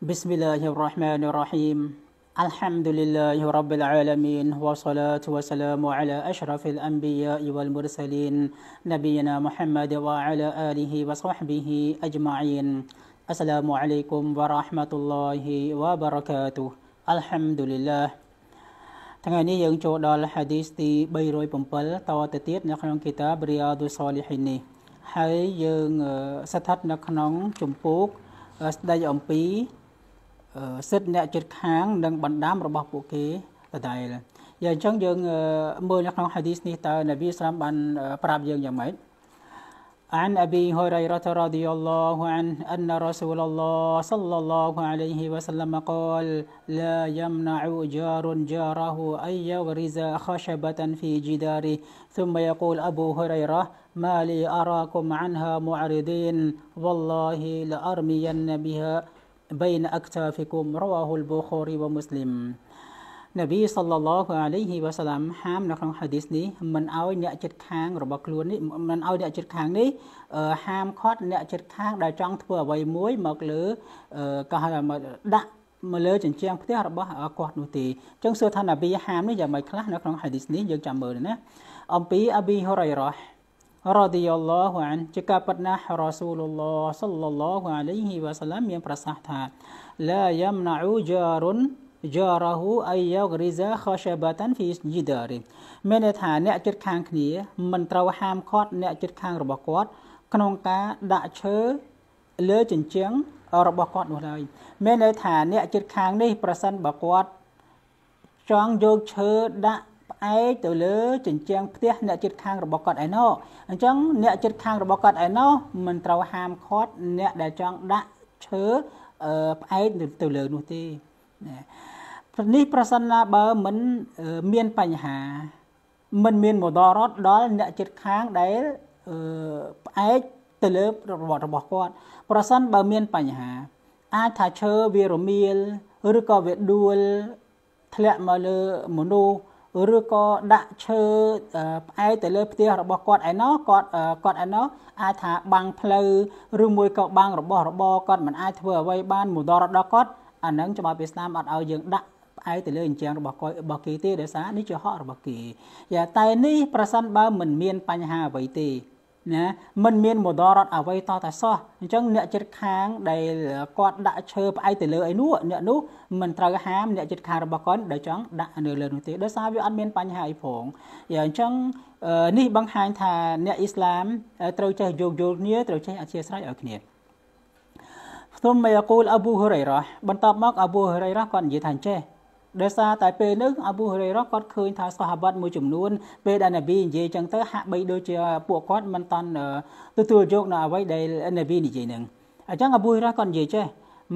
بسم الله الرحمن الرحيم الحمد لله رب العالمين والصلاة والسلام على أشرف الأنبياء والمرسلين نبينا محمد وعلى آله وصحبه أجمعين السلام عليكم ورحمة الله وبركاته الحمد لله ថ្ងៃនេះយើងចូលដល់សិទ្ធិអ្នកជិតខាងនិងបណ្ដាំរបស់ពួកគេដដែលយ៉ាងអញ្ចឹងយើងមើលនៅក្នុងហាឌីសនេះតើនប៊ីស្រាមបានប្រាប់យើងយ៉ាងម៉េច عن أبي هريرة رضي الله عنه أن رسول الله صلى الله عليه وسلم قال لا يمنع جار جاره أن يغرز خشبة في جداره ثم يقول أبو هريرة ما لي أراكم عنها معرضين والله لأرمين بها بين أكتافكم رواه البخاري ومسلم នប៊ីសល្លឡោះអាឡៃហ៊ីវ៉ាសឡាមហាមនៅក្នុងហាឌីសនេះមិនឲ្យអ្នកចិត្តខាងរបស់ខ្លួននេះមិនឲ្យអ្នកចិត្តខាងនេះហាមឃាត់អ្នកចិត្តខាងដែលចង់ធ្វើអ្វីមួយមកលើក៏ហៅថាដាក់មកលើជញ្ជាំងផ្ទះរបស់គាត់នោះទេអញ្ចឹងសួរថានប៊ីហាមនេះយ៉ាងម៉េចខ្លះនៅក្នុងហាឌីសនេះយើងចាំមើលណាអំពីអប៊ីហូរ៉ៃរ៉ារ៉ាឌីយ៉ាឡោះអានជាការប៉ັດណាស់រ៉ាស៊ូលឡោះសល្លឡោះអាឡៃហ៊ីវ៉ាសាឡាមមានប្រសាសន៍ថាឡាយ៉ាំណាអ៊ូជារុន جاره អយយរិសាខសបាតានហ្វីយីដារីមានន័យថាអ្នកជិតខាងគ្នាមិនត្រូវហាមឃាត់អ្នកជិតខាងរបស់គាត់ក្នុងការដាក់ឈើលើជញ្ជាំងរបស់គាត់នោះឡើយមានន័យថា អ្នកជិតខាងនេះ ប្រសិនបើគាត់ចង់យកឈើដាក់ឯកទៅលើជញ្ជាំងផ្ទះអ្នកជិតខាងរបស់គាត់ឯណោះអញ្ចឹងអ្នកជិតខាងរបស់គាត់ឯណោះមិនត្រូវហាមឃាត់អ្នកដែលចង់ដាក់ឈើផ្អែកទៅលើនោះទេនេះប្រសិនណាបើមិនមានបញ្ហា មិនមានមដរដ្ឋដល់អ្នកជិតខាងដែលផ្អែកទៅលើរបបរបស់គាត់ ប្រសិនបើមានបញ្ហា អាចថាឈើវារមៀលឬក៏វាដួលធ្លាក់មកលើមនុស្សឬក៏ដាក់ឈើផ្អែកទៅលើផ្ទះរបស់គាត់ឯណោះគាត់គាត់ឯណោះអាចថាបាំងផ្លូវឬមួយក៏បាំងរបស់របរគាត់មិនអាចធ្វើអ្វីបានមូដរដល់គាត់អានឹងច្បាប់វៀតណាមអត់ឲ្យយើងដាក់ផ្អែកទៅលើអញ្ចឹងរបស់គាត់របស់គេទេដោយសារនេះជាហករបស់គេយ៉ាតែនេះប្រសិនបើមិនមានបញ្ហាអ្វីទេណាมันមានមដរដ្ឋអ្វីតតែសោះអញ្ចឹងអ្នកចិត្តខាងដែលគាត់ដាក់ឈើផ្អែកទៅលើអីនោះអ្នកនោះមិនត្រូវហាមអ្នកចិត្តខាងរបស់គាត់ដែលចង់ដាក់នៅលើនោះទេដោយសារវាអត់មានបញ្ហាអីផងអញ្ចឹងនេះបង្ហាញថាអ្នកអ៊ីស្លាមត្រូវចេះយោគយល់គ្នាត្រូវចេះអធិស្ឋានឲ្យគ្នាផ្ទុំមេកូលអប៊ូហូរ៉ៃរ៉ាបន្ទាប់មកអប៊ូហូរ៉ៃរ៉ាគាត់និយាយថាអញ្ចេះដោយសារតែពេលនោះអាប៊ូហេរ៉េរ៉ាគាត់ឃើញថាសាហាបាត់មួយចំនួនពេលដែលណាប៊ីនិយាយចឹងទៅហាក់បីដូចជាពួកគាត់មិនតាន់ទទួលយកនៅអ្វីដែលណាប៊ីនិយាយនឹងអញ្ចឹងអាប៊ូហេរ៉ាគាត់និយាយចេះ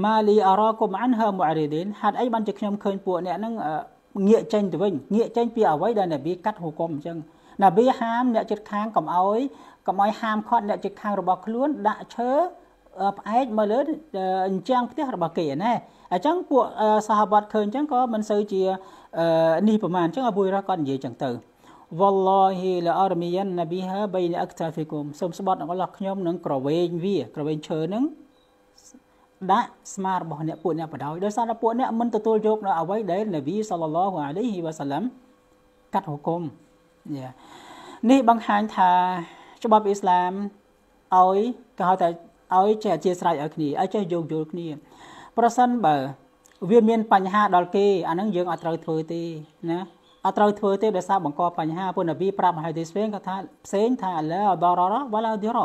ម៉ាលីអារ៉ាគុំអានហាមូអារីឌីនហាត់អីបានជាខ្ញុំឃើញពួកអ្នកហ្នឹងងាកចេញទៅវិញងាកចេញពីអ្វីដែលណាប៊ីកាត់ហូគុំអញ្ចឹងណាប៊ីហាមអ្នកចិត្តខាងកុំអោយកុំអោយហាមឃាត់អ្នកចិត្តខាងរបស់ខ្លួនដាក់ឈើផ្អែកមកលើអញ្ចាំងផ្ទះរបស់គេណាអញ្ចឹងពួកសហបតឃើញអញ្ចឹងក៏មិនសូវជានេះប្រហែលអញ្ចឹងអបួយរស់គាត់និយាយអញ្ចឹងទៅ wallahi la armiyanna biha bayna aktafikum សូមស្បត់របស់ខ្ញុំនឹងក្រវែងវាក្រវែងឈើនឹងដាក់ស្មាររបស់អ្នកពួកអ្នកបដោយដោយសារតែពួកអ្នកមិនទទួលយកនៅអ្វីដែលនប៊ីសល្លឡោះអាឡៃហ៊ីវ៉ាសាឡាំកាត់ហុគុំនេះបង្ហាញថាច្បាប់អ៊ីស្លាមឲ្យកហៅតែឲ្យចេះអធិស្ស្រ័យឲ្យគ្នាឲ្យចេះយោគយល់គ្នាប្រសិនបើវាមានបញ្ហាដល់គេអានឹងយើងអត់ត្រូវធ្វើទេ ណាអត់ត្រូវធ្វើទេដោយសារបង្កបញ្ហាពុននប៊ីប្រាប់ឲ្យទីស្វេងគាត់ថាផ្សេងថាអឡាដររវឡាឌីររ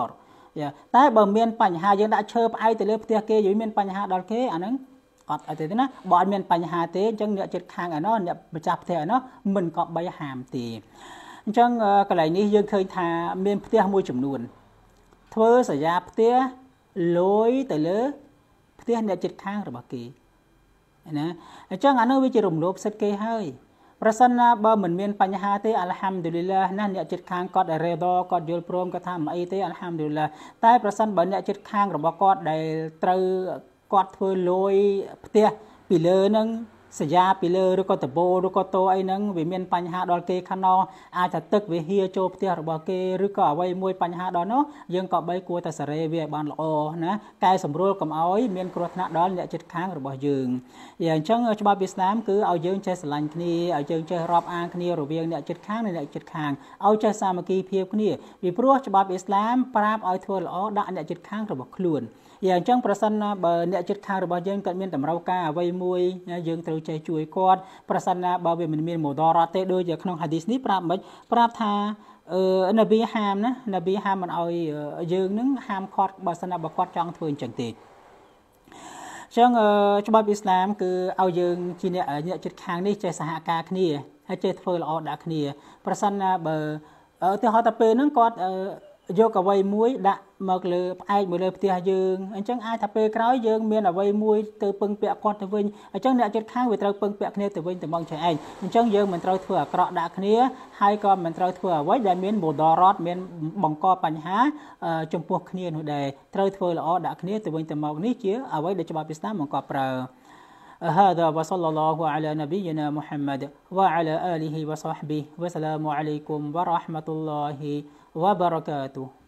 តែបើមានបញ្ហាយើងដាក់ឈើផ្អែកទៅលើផ្ទះគេយើងមានបញ្ហាដល់គេអានឹងអត់អីទេណាបើអត់មានបញ្ហាទេអញ្ចឹងអ្នកចិត្តខាងឯណោះអ្នកម្ចាស់ផ្ទះឯណោះមិនក៏បីហាមទេអញ្ចឹងកន្លែងនេះយើងឃើញថា មានផ្ទះមួយចំនួនធ្វើសញ្ញាផ្ទះលយទៅលើផ្ទះអ្នកចិត្តខាង របស់គេណាអញ្ចឹងអានោះវាជារំលោភសិទ្ធិគេហើយ ប្រសិនណាបើមិនមានបញ្ហាទេអัลហាំឌុលីឡាណាអ្នកចិត្តខាងគាត់រេដគាត់យល់ព្រមគាត់ថាមិនអីទេអัลហាំឌុលីឡាតែប្រសិនបើអ្នកចិត្តខាងរបស់គាត់ដែលត្រូវគាត់ធ្វើលយផ្ទះពីលើនឹងសញ្ញាពីលើឬក៏តបោឬក៏តោអីហ្នឹងវាមានបញ្ហាដល់គេខាងណោអាចថាទឹកវាហៀចូលផ្ទះរបស់គេឬក៏អ្វីមួយបញ្ហាដល់នោះយើងក៏បីគួរតែសេរីវាឲ្យបានល្អណាកែសម្រួលកុំឲ្យមានគ្រោះថ្នាក់ដល់អ្នកជិតខាងរបស់យើងយ៉ាងអញ្ចឹងច្បាប់វៀតណាមគឺឲ្យយើងចេះស្រឡាញ់គ្នាឲ្យយើងចេះរាប់អានគ្នារវាងអ្នកជិតខាងនិងអ្នកជិតខាងឲ្យចេះសាមគ្គីភាពគ្នាពីព្រោះច្បាប់អ៊ីស្លាមប្រាប់ឲ្យធ្វើល្អដាក់អ្នកជិតខាងរបស់ខ្លួនយ៉ាងអញ្ចឹងប្រសិនណាបើអ្នកចិត្តខាងរបស់យើងគាត់មានតម្រូវការអ្វីមួយយើងត្រូវចេះជួយគាត់ប្រសិនណាបើវាមិនមានមូដរ៉ាទេដូចក្នុងហាឌីសនេះប្រាប់មិនប្រាប់ថាអឺនប៊ីហាមណានប៊ីហាមមិនអោយយើងនឹងហាមគាត់បើសិនណាបើគាត់ចង់ធ្វើអញ្ចឹងទេចឹងច្បាប់អ៊ីស្លាមគឺឲ្យយើងជាអ្នកអ្នកចិត្តខាងនេះ ចេះសហការគ្នាហើយចេះធ្វើល្អដាក់គ្នា ប្រសិនណាបើឧទាហរណ៍តែពេលហ្នឹងគាត់យកអ្វីមួយដាក់មកលើផ្អែកមកលើផ្ទះយើងអញ្ចឹងអាចថាពេលក្រោយយើងមានអ្វីមួយទៅពឹងពាក់គាត់ទៅវិញអញ្ចឹងអ្នកជិតខាងវាត្រូវពឹងពាក់គ្នាទៅវិញទៅមកជាឯងអញ្ចឹងយើងមិនត្រូវធ្វើអាក្រក់ដាក់គ្នាហើយក៏មិនត្រូវធ្វើអ្វីដែលមានមូដរ៉តមានបង្កបញ្ហា ចំពោះគ្នានោះដែរត្រូវធ្វើល្អដាក់គ្នាទៅវិញទៅមកនេះជាអ្វីដែលច្បាប់ឥស្លាមបង្កប់ប្រើ هذا وصلى الله على نبينا محمد وعلى آله وصحبه وسلام عليكم ورحمة الله wabarakatuh.